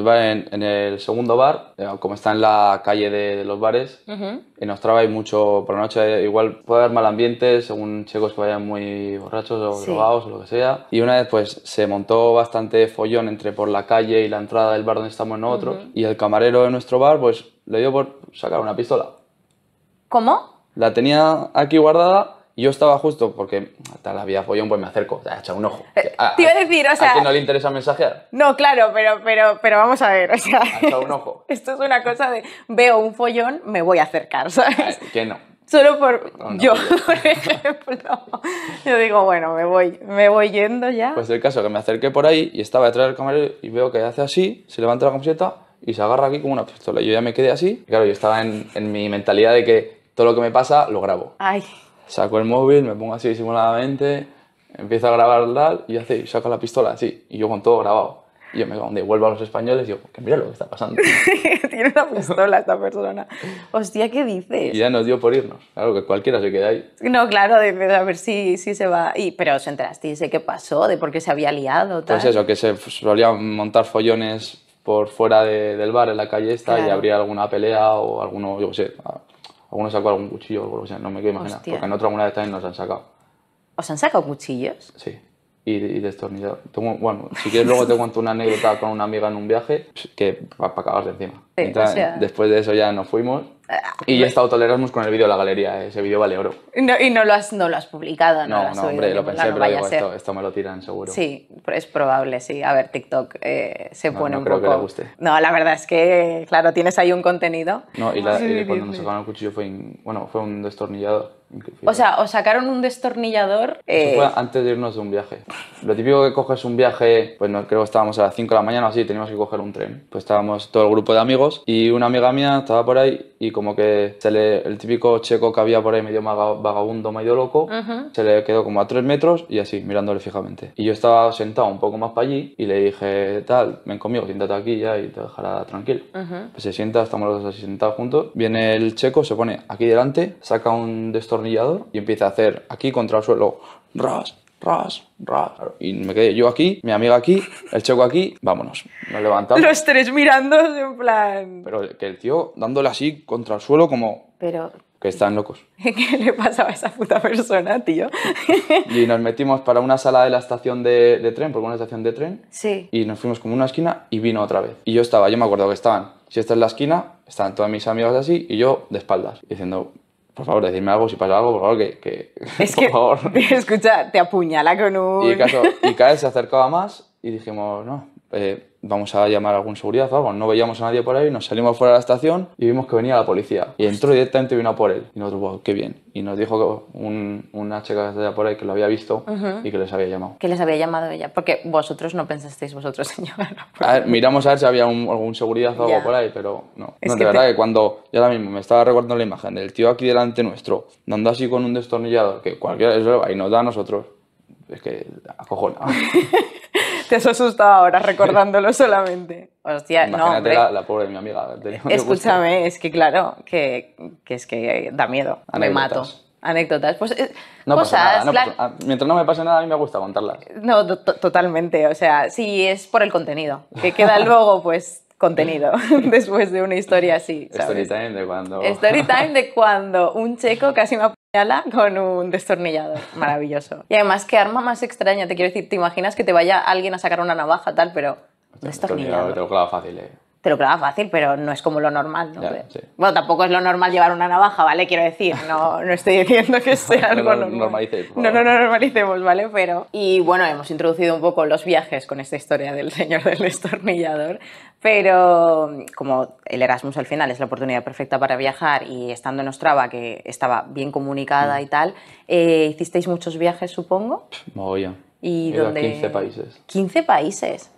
el segundo bar, eh, como está en la calle de, los bares, en Ostrava hay mucho por la noche. Eh, igual puede haber mal ambiente según chicos que vayan muy borrachos o drogados lo que sea. Y una vez, pues se montó bastante follón entre por la calle y la entrada del bar donde estamos nosotros. Y el camarero de nuestro bar, pues le dio por sacar una pistola. ¿Cómo? La tenía aquí guardada yo estaba justo porque hasta la vía follón, pues me acerco, o sea, un ojo. Eh, te iba a decir, o sea. ¿A quién no le interesa mensajear? No, claro, pero, pero, pero vamos a ver, o sea. echado un ojo. Esto es una cosa de veo un follón, me voy a acercar, ¿sabes? Que no. Solo por yo, por ejemplo. Yo digo, bueno, me voy, me voy yendo ya. Pues el caso que me acerqué por ahí y estaba detrás del camarero y veo que hace así, se levanta la camiseta y se agarra aquí como una pistola. Yo ya me quedé así. claro, yo estaba en, en mi mentalidad de que todo lo que me pasa lo grabo. Ay saco el móvil, me pongo así disimuladamente, empiezo a grabar dal y hace, saca la pistola así, y yo con todo grabado. Y yo me donde vuelvo a los españoles y digo, que mira lo que está pasando. Tiene una pistola esta persona. Hostia, ¿qué dices? Y ya nos dio por irnos. Claro, que cualquiera se queda ahí. No, claro, a ver si, si se va. Y, pero os y sé qué pasó, de por qué se había liado. Pues eso, que se solían montar follones por fuera del bar, en la calle esta, y habría alguna pelea o alguno, yo no sé, algunos sacó algún cuchillo o algo sea, no me quiero imaginar. Porque en otro alguna vez también nos han sacado. ¿Os han sacado cuchillos? Sí. Y, y destornillador. bueno, si quieres luego te cuento una anécdota con una amiga en un viaje que para pa acabarse encima. Entonces, Después de eso ya nos fuimos y ya he estado toleramos con el vídeo de la galería, ¿eh? ese vídeo vale oro. y no lo has, no lo has publicado, no, no, hombre, lo pensé, pero digo, esto, esto, me lo tiran seguro. Sí, es probable, sí. A ver, TikTok eh, se pone no un creo poco... que le guste. No, la verdad es que, claro, tienes ahí un contenido. No, y, ah, la, cuando nos sacaron el cuchillo fue, bueno, fue un destornillador. O sea, os sacaron un destornillador. Eh, antes de irnos de un viaje. Lo típico que coges un viaje, pues no, creo que estábamos a las 5 de la mañana o así, teníamos que coger un tren. Pues estábamos todo el grupo de amigos y una amiga mía estaba por ahí y como que se le, el típico checo que había por ahí medio vagabundo, medio loco, se le quedó como a 3 metros y así, mirándole fijamente. Y yo estaba sentado un poco más para allí y le dije, tal, ven conmigo, siéntate aquí ya y te dejará tranquilo. Pues se sienta, estamos los dos así sentados juntos. Viene el checo, se pone aquí delante, saca un destornillador y empieza a hacer aquí contra el suelo, ras, ras, ras. Y me quedé yo aquí, mi amiga aquí, el checo aquí, vámonos. Nos levantamos. Los tres mirando en plan. Pero que el tío dándole así contra el suelo como. Pero. Que están locos. ¿Qué le pasaba a esa puta persona, tío? y nos metimos para una sala de la estación de, tren, por una estación de tren. Sí. Y nos fuimos como una esquina y vino otra vez. Y yo estaba, yo me acuerdo que estaban si esta es la esquina, estaban todas mis amigos así y yo de espaldas, diciendo, por favor, decirme algo, si pasa algo, por favor, que... que es por que, favor. escucha, te apuñala con un... Y, cada vez se acercaba más y dijimos, no, eh, vamos a llamar a algún seguridad o algo, no veíamos a nadie por ahí, nos salimos fuera de la estación y vimos que venía la policía. Y entró directamente y vino a por él. Y nosotros, wow, qué bien. Y nos dijo una chica que estaba por ahí que lo había visto y que les había llamado. Que les había llamado ella, porque vosotros no pensasteis vosotros señor A ver, miramos a ver si había algún seguridad o algo por ahí, pero no. Es de verdad que cuando yo ahora mismo me estaba recordando la imagen del tío aquí delante nuestro, dando así con un destornillador, que cualquiera, eso, y nos da a nosotros es que acojona. Te has asustado ahora recordándolo solamente. Hostia, no, La, pobre mi amiga. Escúchame, es que claro, que, es que da miedo. Me mato. Anécdotas. Pues eh, no cosas. Pasa nada, ah, mientras no me pase nada, a mí me gusta contarlas. No, totalmente. O sea, sí, es por el contenido. Que queda luego, pues, contenido después de una historia así. Story time de cuando. Story time de cuando un checo casi me ha con un destornillador. Maravilloso. Y además, qué arma más extraña. Te quiero decir, te imaginas que te vaya alguien a sacar una navaja, tal, pero. destornillador. Te lo fácil, eh te lo clava fácil, pero no es como lo normal. ¿no? Bueno, tampoco es lo normal llevar una navaja, ¿vale? Quiero decir, no, estoy diciendo que sea algo no, normal. Normalicemos, no, no, no normalicemos, ¿vale? Pero, y bueno, hemos introducido un poco los viajes con esta historia del señor del destornillador, pero como el Erasmus al final es la oportunidad perfecta para viajar y estando en Ostrava, que estaba bien comunicada mm. y tal, eh, hicisteis muchos viajes, supongo. Mogollón. ¿Y donde... 15 países. 15 países.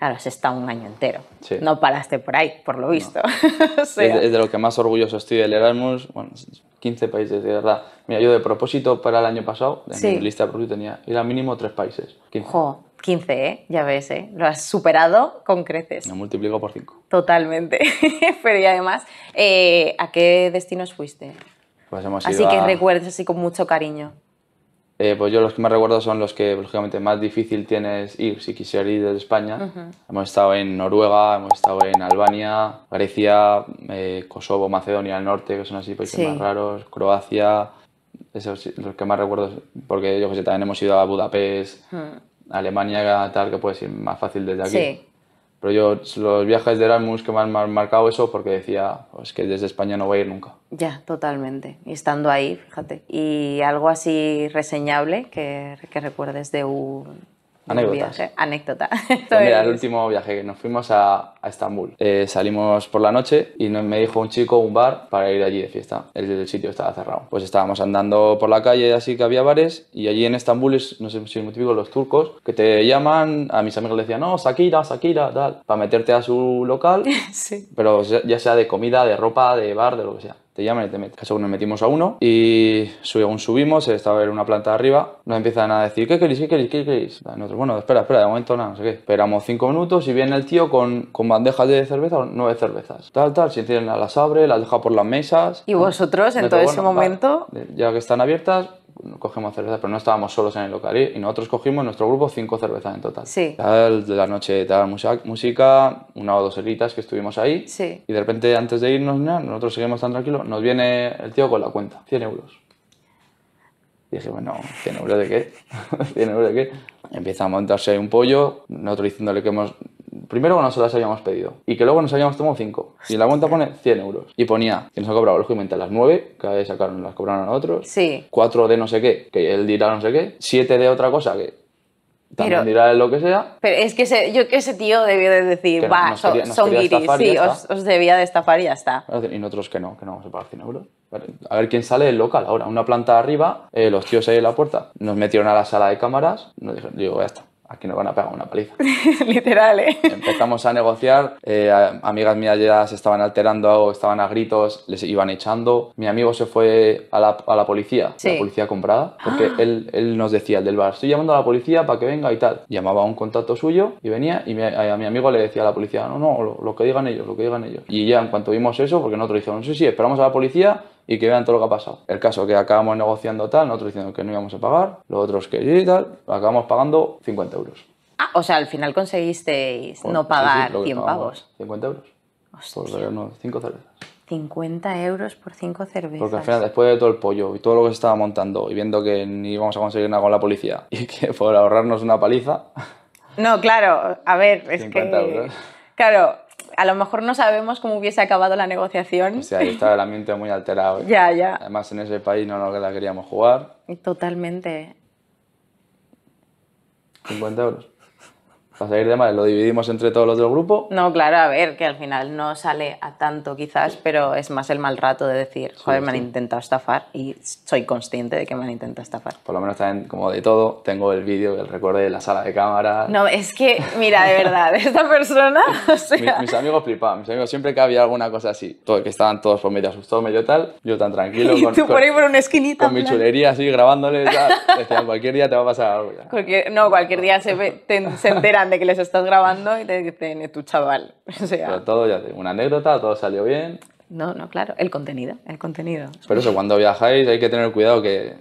Claro, se está un año entero. No paraste por ahí, por lo visto. es, de, lo que más orgulloso estoy del Erasmus. Bueno, 15 países, de verdad. Mira, yo de propósito para el año pasado, en mi lista de propósito tenía era mínimo tres países. 15. 15, ¿eh? Ya ves, ¿eh? Lo has superado con creces. Lo multiplico por 5. Totalmente. Pero y además, eh, ¿a qué destinos fuiste? Pues hemos así que a... recuerdes así con mucho cariño. Eh, pues yo los que más recuerdo son los que, lógicamente, más difícil tienes ir si quisieras ir desde España. Hemos estado en Noruega, hemos estado en Albania, Grecia, eh, Kosovo, Macedonia del Norte, que son así países más raros, Croacia, esos los que más recuerdo, porque yo que sé, también hemos ido a Budapest, Alemania, tal, que puede ser más fácil desde aquí. Pero yo, los viajes de Erasmus que me han marcado eso porque decía, pues que desde España no voy a ir nunca. Ya, totalmente. Y estando ahí, fíjate. ¿Y algo así reseñable que, que recuerdes de un, Anécdota. Anécdota. Pues mira, el último viaje que nos fuimos a, Estambul. Eh, salimos por la noche y me dijo un chico un bar para ir allí de fiesta. El, sitio estaba cerrado. Pues estábamos andando por la calle, así que había bares. Y allí en Estambul, no sé si es muy típico, los turcos, que te llaman. A mis amigos les decían, no, Shakira, Shakira, tal. Para meterte a su local. sí. Pero ya sea de comida, de ropa, de bar, de lo que sea te llaman y te meten. Según nos metimos a uno y según subimos, estaba en una planta de arriba, nos empiezan a decir, ¿qué queréis? ¿Qué queréis? ¿Qué queréis? Nosotros, bueno, espera, espera, de momento nada, no sé qué. Esperamos cinco minutos y viene el tío con, bandejas de cerveza, nueve cervezas. Tal, tal, si encienden las abre, las deja por las mesas. ¿Y vosotros en todo ese momento? ya que están abiertas, cogemos cerveza, pero no estábamos solos en el local y nosotros cogimos, nuestro grupo, cinco cervezas en total. Sí. Tal, de la noche, tal, música, una o dos horitas que estuvimos ahí. Sí. Y de repente, antes de irnos, nosotros seguimos tan tranquilos, nos viene el tío con la cuenta, 100 euros. dije, bueno, ¿100 euros de qué? ¿100 euros de qué? Empieza a montarse un pollo, nosotros diciéndole que hemos primero que no se las habíamos pedido y que luego nos habíamos tomado cinco Y la cuenta pone 100 euros. Y ponía que nos ha cobrado, lógicamente, las 9, que sacaron, las cobraron a otros. Sí. 4 de no sé qué, que él dirá no sé qué. 7 de otra cosa, que también dirá lo que sea. Pero es que yo que ese tío debió de decir, va, son, guiris, sí, os, debía de estafar y ya está. Y nosotros que no, que no vamos a pagar 100 euros. A ver quién sale el local ahora. Una planta arriba, eh, los tíos ahí en la puerta. Nos metieron a la sala de cámaras, nos dijeron, digo, ya está aquí nos van a pegar una paliza. Literal, ¿eh? Empezamos a negociar, eh, amigas mías ya se estaban alterando, estaban a gritos, les iban echando. Mi amigo se fue a la, a la policía, la policía comprada, porque ah. él, él, nos decía, el del bar, estoy llamando a la policía para que venga y tal. Llamaba a un contacto suyo y venía y a, mi amigo le decía a la policía, no, no, lo, lo, que digan ellos, lo que digan ellos. Y ya en cuanto vimos eso, porque nosotros dijimos, sí, sí, esperamos a la policía y que vean todo lo que ha pasado. El caso que acabamos negociando tal, nosotros diciendo que no íbamos a pagar, los otros que sí y tal, acabamos pagando 50 euros. Ah, o sea, al final conseguisteis pues, no pagar 100 pavos. 50 euros. Hostia. Por traernos 5 cervezas. 50 euros por 5 cervezas. Porque al final, después de todo el pollo y todo lo que se estaba montando y viendo que ni íbamos a conseguir nada con la policía y que por ahorrarnos una paliza. No, claro, a ver, es 50 que. Euros. Claro, a lo mejor no sabemos cómo hubiese acabado la negociación. O sea, estaba el ambiente muy alterado. ¿eh? ya, ya. Además, en ese país no nos la queríamos jugar. Totalmente. 50 euros para salir de lo dividimos entre todos los del grupo. No, claro, a ver, que al final no sale a tanto quizás, pero es más el mal rato de decir, joder, me han intentado estafar y soy consciente de que me han intentado estafar. Por lo menos también, como de todo, tengo el vídeo, el recuerdo de la sala de cámara. No, es que, mira, de verdad, esta persona, mis, amigos flipaban, mis amigos siempre que había alguna cosa así, todo, que estaban todos por pues, medio asustados, medio tal, yo tan tranquilo. Y con, tú por ahí por una esquinita. Con mi chulería así, grabándole, tal, decían, cualquier día te va a pasar algo. no, cualquier día se, te, se enteran que les estás grabando y te dicen, eh, tu chaval. O sea, Pero todo, ya una anécdota, todo salió bien. No, no, claro, el contenido, el contenido. Pero eso, cuando viajáis hay que tener cuidado que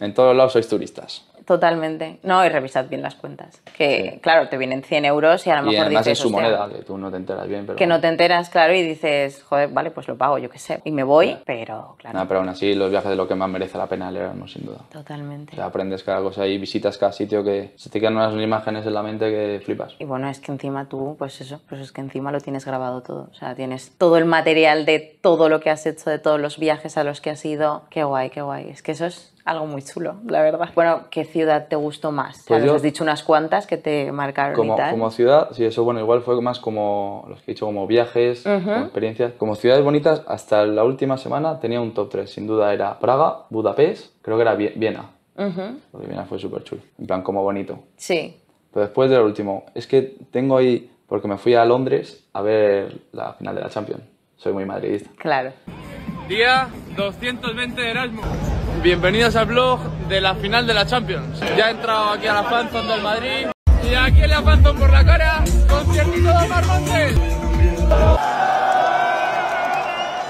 en todos lados sois turistas. Totalmente. No, y revisad bien las cuentas. Que, claro, te vienen 100 euros y a lo mejor dices... su moneda, que tú no te enteras bien, Que no te enteras, claro, y dices, joder, vale, pues lo pago, yo qué sé. Y me voy, pero, claro... No, pero aún así, los viajes de lo que más merece la pena el no, sin duda. Totalmente. aprendes cada cosa y visitas cada sitio que se te quedan unas imágenes en la mente que flipas. Y bueno, es que encima tú, pues eso, pues es que encima lo tienes grabado todo. O sea, tienes todo el material de todo lo que has hecho, de todos los viajes a los que has ido. Qué guay, qué guay. Es que eso es algo muy chulo, la verdad. Bueno, ¿qué ciudad te gustó más? Pues has dicho unas cuantas que te marcaron como, Como ciudad, sí, eso bueno, igual fue más como los que he dicho, como viajes, experiencias. Como ciudades bonitas, hasta la última semana tenía un top 3, sin duda era Praga, Budapest, creo que era Viena. Porque Viena fue súper chulo, en plan como bonito. Sí. Pero después de lo último, es que tengo ahí, porque me fui a Londres a ver la final de la Champions. Soy muy madridista. Claro. Día 220 de Erasmus. Bienvenidos al blog de la final de la Champions. Ya he entrado aquí a la fanzón del Madrid. Y aquí en la por la cara, conciertito de Omar Montes.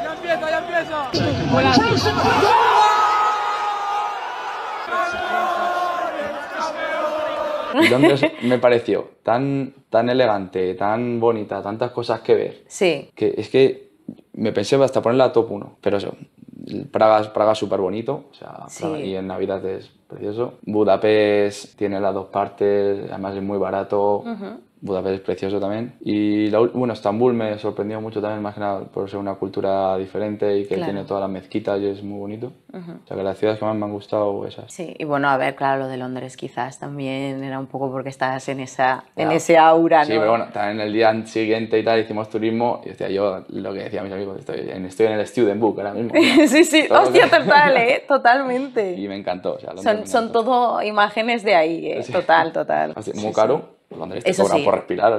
Ya empieza, ya empieza. me pareció tan, tan elegante, tan bonita, tantas cosas que ver. Sí. Que es que me pensé hasta ponerla top 1, pero eso, Praga, Praga es súper bonito, o sea, en Navidad es precioso. Budapest tiene las dos partes, además es muy barato. Budapest es precioso también. Y bueno, Estambul me sorprendió mucho también, más que nada por ser una cultura diferente y que tiene todas las mezquitas y es muy bonito. O sea, que las ciudades que más me han gustado esas. Sí, y bueno, a ver, claro, lo de Londres quizás también era un poco porque estabas en, esa, en ese aura, ¿no? Sí, pero bueno, también el día siguiente y tal hicimos turismo y decía yo lo que decía a mis amigos, estoy en, estoy en el student book ahora mismo. sí, sí, hostia, total, ¿eh? Totalmente. y me encantó. son, son todo imágenes de ahí, ¿eh? Total, total. muy caro por respirar,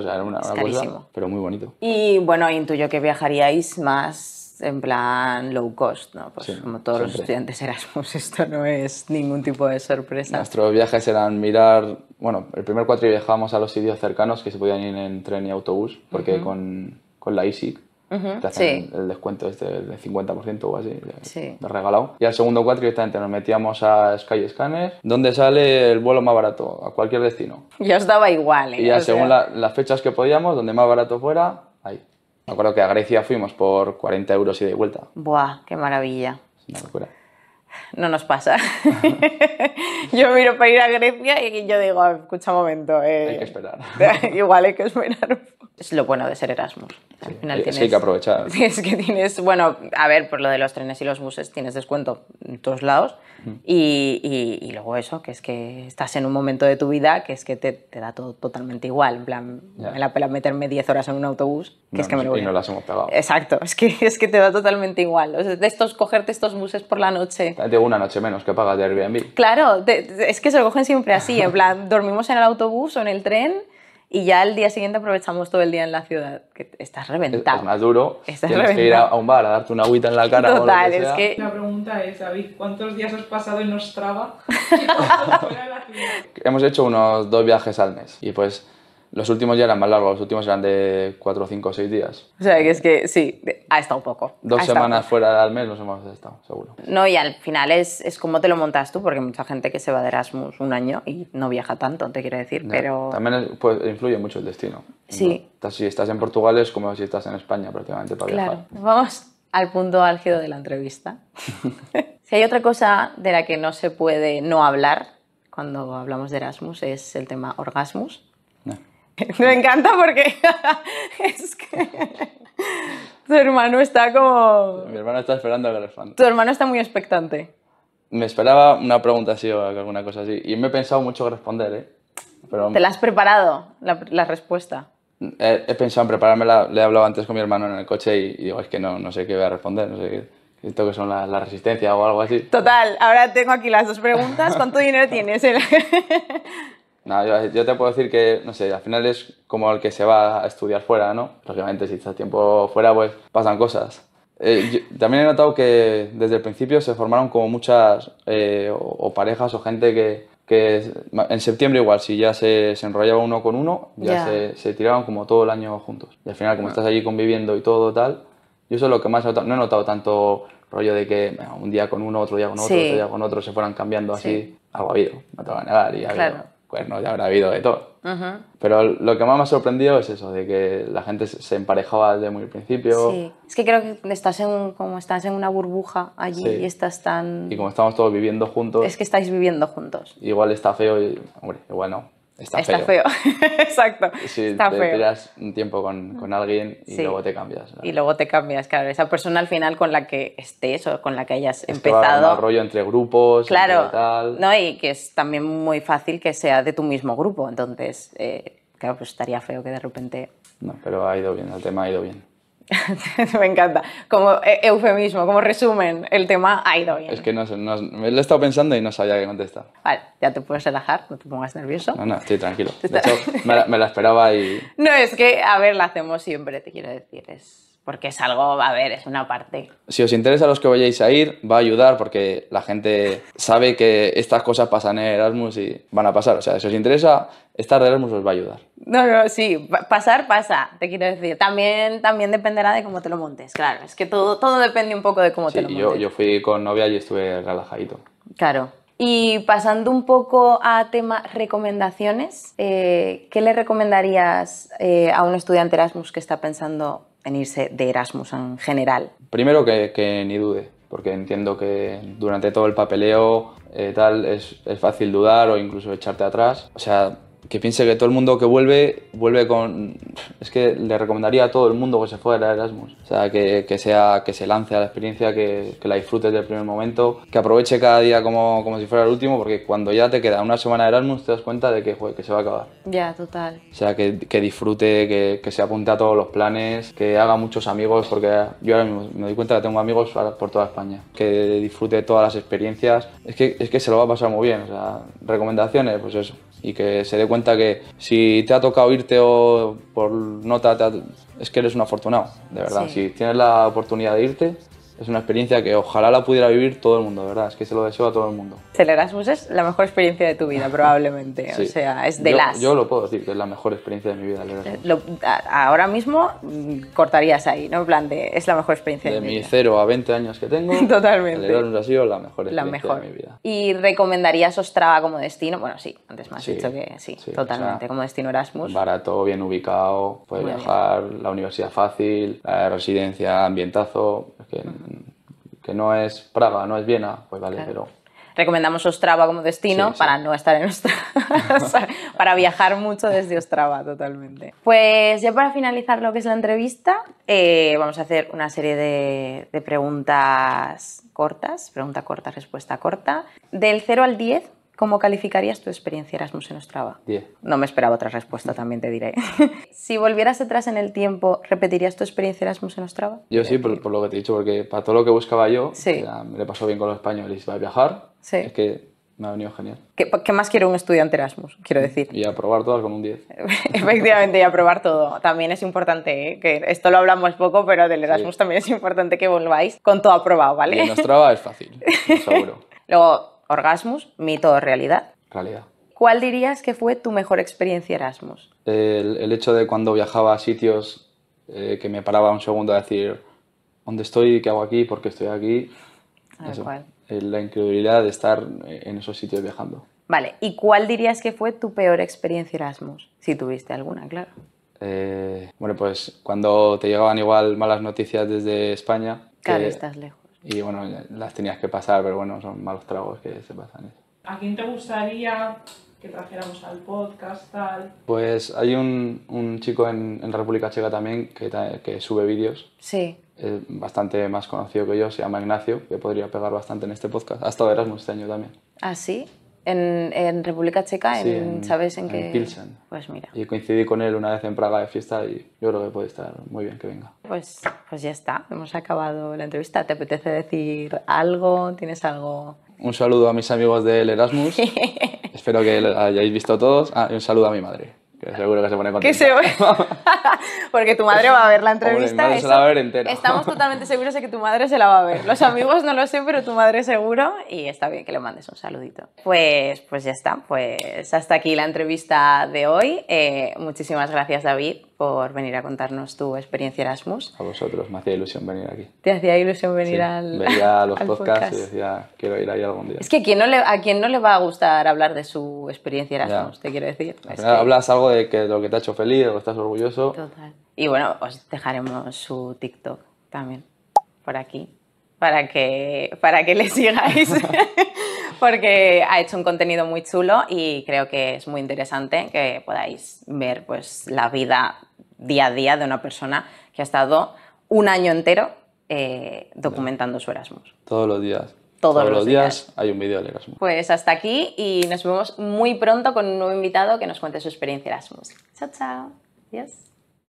pero muy bonito. Y bueno, intuyo que viajaríais más en plan low cost, ¿no? Pues como todos los estudiantes Erasmus, esto no es ningún tipo de sorpresa. Nuestros viajes eran mirar, bueno, el primer cuatro viajábamos a los sitios cercanos que se podían ir en tren y autobús, porque con, con la ISIC te hacen sí. el, descuento este del 50% o así, de, regalado. Y al segundo cuatro directamente nos metíamos a Sky Scanner, donde sale el vuelo más barato, a cualquier destino. Ya os daba igual, ¿eh? Y según las fechas que podíamos, donde más barato fuera, ahí. Me acuerdo que a Grecia fuimos por 40 euros ida y de vuelta. Buah, qué maravilla. no nos pasa. yo miro para ir a Grecia y yo digo, escucha un momento. Eh". hay que esperar. igual hay que esperar un poco es lo bueno de ser Erasmus. que eh, hay que aprovechar. Es que tienes, bueno, a ver, por lo de los trenes y los buses tienes descuento en todos lados. y, y, luego eso, que es que estás en un momento de tu vida que es que te, te da todo totalmente igual. En plan, me la pela meterme 10 horas en un autobús, que es que me lo Y no las hemos Exacto, es que, es que te da totalmente igual. O sea, de estos, cogerte estos buses por la noche. de una noche menos que pagas de Airbnb. Claro, es que se lo cogen siempre así. En plan, dormimos en el autobús o en el tren y ya el día siguiente aprovechamos todo el día en la ciudad, que estás reventado. Es, más duro, tienes que ir a, un bar a darte una agüita en la cara Total, o lo que Es que... La pregunta es, David, ¿cuántos días has pasado en Ostrava? Hemos hecho unos dos viajes al mes y pues los últimos ya eran más largos, los últimos eran de 4, 5, 6 días. O sea, que es que sí, ha estado poco. Dos semanas fuera al mes nos hemos estado, seguro. No, y al final es, es como te lo montas tú, porque mucha gente que se va de Erasmus un año y no viaja tanto, te quiero decir, pero... También pues, influye mucho el destino. Sí. si estás en Portugal es como si estás en España prácticamente para claro. viajar. Vamos al punto álgido de la entrevista. si hay otra cosa de la que no se puede no hablar cuando hablamos de Erasmus es el tema orgasmus. Me encanta porque es que tu hermano está como... Mi hermano está esperando a que responda. Tu hermano está muy expectante. Me esperaba una pregunta así o alguna cosa así. Y me he pensado mucho responder, ¿eh? Pero... ¿Te la has preparado, la, respuesta? He, pensado en preparármela. Le he hablado antes con mi hermano en el coche y, digo, es que no, no sé qué voy a responder, no sé qué. Siento que son la, la, resistencia o algo así. Total, ahora tengo aquí las dos preguntas. ¿Cuánto dinero tienes? yo, te puedo decir que, no sé, al final es como el que se va a estudiar fuera, ¿no? Lógicamente, si estás tiempo fuera, pues pasan cosas. Eh, también he notado que desde el principio se formaron como muchas eh, o, parejas o gente que, que, en septiembre igual, si ya se, enrollaba uno con uno, ya se, tiraban como todo el año juntos. Y al final, como estás allí conviviendo y todo tal, yo eso es lo que más he notado. No he notado tanto rollo de que un día con uno, otro día con otro, otro día con otro, se fueran cambiando así. Algo ha habido, no te voy a negar. Y claro bueno pues ya habrá habido de todo. Pero lo que más me ha sorprendido es eso, de que la gente se emparejaba desde muy principio. Sí, es que creo que estás en, como estás en una burbuja allí y estás tan... Y como estamos todos viviendo juntos... Es que estáis viviendo juntos. Igual está feo y... Hombre, igual no está, feo. Exacto. Si te un tiempo con, alguien y luego te cambias. Y luego te cambias, claro. Esa persona al final con la que estés o con la que hayas empezado. Un rollo entre grupos, claro. No, y que es también muy fácil que sea de tu mismo grupo. Entonces, eh, claro, pues estaría feo que de repente. No, pero ha ido bien, el tema ha ido bien. me encanta. Como eh, eufemismo, como resumen, el tema ha ido bien. Es que no, no, me lo he estado pensando y no sabía qué contestar. Vale, ya te puedes relajar, no te pongas nervioso. No, no, estoy tranquilo. De hecho, me la, esperaba y... No, es que, a ver, la hacemos siempre, te quiero decir, es porque es algo, a ver, es una parte. Si os interesa a los que vayáis a ir, va a ayudar porque la gente sabe que estas cosas pasan en Erasmus y van a pasar. O sea, si os interesa, de Erasmus os va a ayudar. No, no, sí, pasar pasa, te quiero decir. También, también dependerá de cómo te lo montes, claro. Es que todo, todo depende un poco de cómo te lo montes. Yo, yo fui con novia y estuve relajadito. Claro. Y pasando un poco a tema recomendaciones, eh, ¿qué le recomendarías eh, a un estudiante Erasmus que está pensando en irse de Erasmus en general? Primero que, ni dude, porque entiendo que durante todo el papeleo eh, tal es, es fácil dudar o incluso echarte atrás. O sea, que piense que todo el mundo que vuelve, vuelve con... Es que le recomendaría a todo el mundo que se fuera a Erasmus. O sea, que, que, sea, que se lance a la experiencia, que, que la disfrute desde el primer momento, que aproveche cada día como, como si fuera el último, porque cuando ya te queda una semana de Erasmus te das cuenta de que, que se va a acabar. Ya, total. O sea, que, que disfrute, que, que, se apunte a todos los planes, que haga muchos amigos, porque yo ahora mismo me doy cuenta que tengo amigos por toda España. Que disfrute todas las experiencias. Es que, es que se lo va a pasar muy bien. O sea, recomendaciones, pues eso y que se dé cuenta que si te ha tocado irte o por nota, es que eres un afortunado, de verdad. Si tienes la oportunidad de irte, es una experiencia que ojalá la pudiera vivir todo el mundo, ¿verdad? Es que se lo deseo a todo el mundo. El Erasmus es la mejor experiencia de tu vida, probablemente. O sea, es de las. Yo lo puedo decir, es la mejor experiencia de mi vida, ahora mismo mm, cortarías ahí, ¿no? En plan de, es la mejor experiencia de, mi vida. De mis 0 a 20 años que tengo. Totalmente. El Erasmus ha sido la mejor experiencia de mi vida. ¿Y recomendarías Ostrava como destino? Bueno, sí, antes me has dicho que sí, totalmente, como destino Erasmus. Barato, bien ubicado, puedes viajar, la universidad fácil, la residencia, ambientazo que, no es Praga, no es Viena, pues vale, pero recomendamos Ostrava como destino para no estar en Ostrava, para viajar mucho desde Ostrava totalmente. Pues ya para finalizar lo que es la entrevista, eh, vamos a hacer una serie de preguntas cortas, pregunta corta, respuesta corta. Del 0 al 10, ¿Cómo calificarías tu experiencia Erasmus en Ostrava? 10. No me esperaba otra respuesta, también te diré. si volvieras atrás en el tiempo, ¿repetirías tu experiencia Erasmus en Ostrava? Yo sí, por, lo que te he dicho, porque para todo lo que buscaba yo, me le pasó bien con los españoles, iba a viajar, es que me ha venido genial. ¿Qué, más quiere un estudiante Erasmus? Quiero decir. Y aprobar todas con un 10. Efectivamente, y aprobar todo. También es importante, ¿eh? que esto lo hablamos poco, pero del Erasmus también es importante que volváis con todo aprobado, ¿vale? en Ostrava es fácil, seguro. Luego, Orgasmus, mito o realidad. Realidad. ¿Cuál dirías que fue tu mejor experiencia Erasmus? El, hecho de cuando viajaba a sitios eh, que me paraba un segundo a decir dónde estoy, qué hago aquí, por qué estoy aquí. Eh, la incredulidad de estar en esos sitios viajando. Vale, ¿y cuál dirías que fue tu peor experiencia Erasmus? Si tuviste alguna, claro. Eh, bueno, pues cuando te llegaban igual malas noticias desde España. Claro, que, estás lejos y bueno, las tenías que pasar, pero bueno, son malos tragos que se pasan. ¿A quién te gustaría que trajéramos al podcast, tal? Pues hay un, chico en, en, República Checa también que, que sube vídeos. Sí. bastante más conocido que yo, se llama Ignacio, que podría pegar bastante en este podcast. hasta estado Erasmus este año también. ¿Ah, sí? En, República Checa, en, ¿sabes en, Pilsen. Pues y coincidí con él una vez en Praga de fiesta y yo creo que puede estar muy bien que venga. Pues, pues ya está, hemos acabado la entrevista. ¿Te apetece decir algo? ¿Tienes algo? Un saludo a mis amigos del Erasmus. Espero que lo hayáis visto todos. Ah, un saludo a mi madre. Que seguro que se pone Que Se... Porque tu madre va a ver la entrevista. Estamos totalmente seguros de que tu madre se la va a ver. Los amigos no lo sé, pero tu madre seguro. Y está bien que le mandes un saludito. Pues, pues ya está. Pues hasta aquí la entrevista de hoy. Eh, muchísimas gracias, David, por venir a contarnos tu experiencia Erasmus. A vosotros, me hacía ilusión venir aquí. ¿Te hacía ilusión venir al Veía los podcasts y decía, quiero ir ahí algún día. Es que a quien no le, va a gustar hablar de su experiencia Erasmus, te quiero decir. hablas algo de, que, lo que te ha hecho feliz, de lo que estás orgulloso. Total. Y bueno, os dejaremos su TikTok también por aquí para que, para que le sigáis, porque ha hecho un contenido muy chulo y creo que es muy interesante que podáis ver pues, la vida día a día de una persona que ha estado un año entero eh, documentando su Erasmus. Todos los días. Todos, los, días, hay un vídeo del Erasmus. Pues hasta aquí y nos vemos muy pronto con un nuevo invitado que nos cuente su experiencia Erasmus. Chao, chao. Adiós.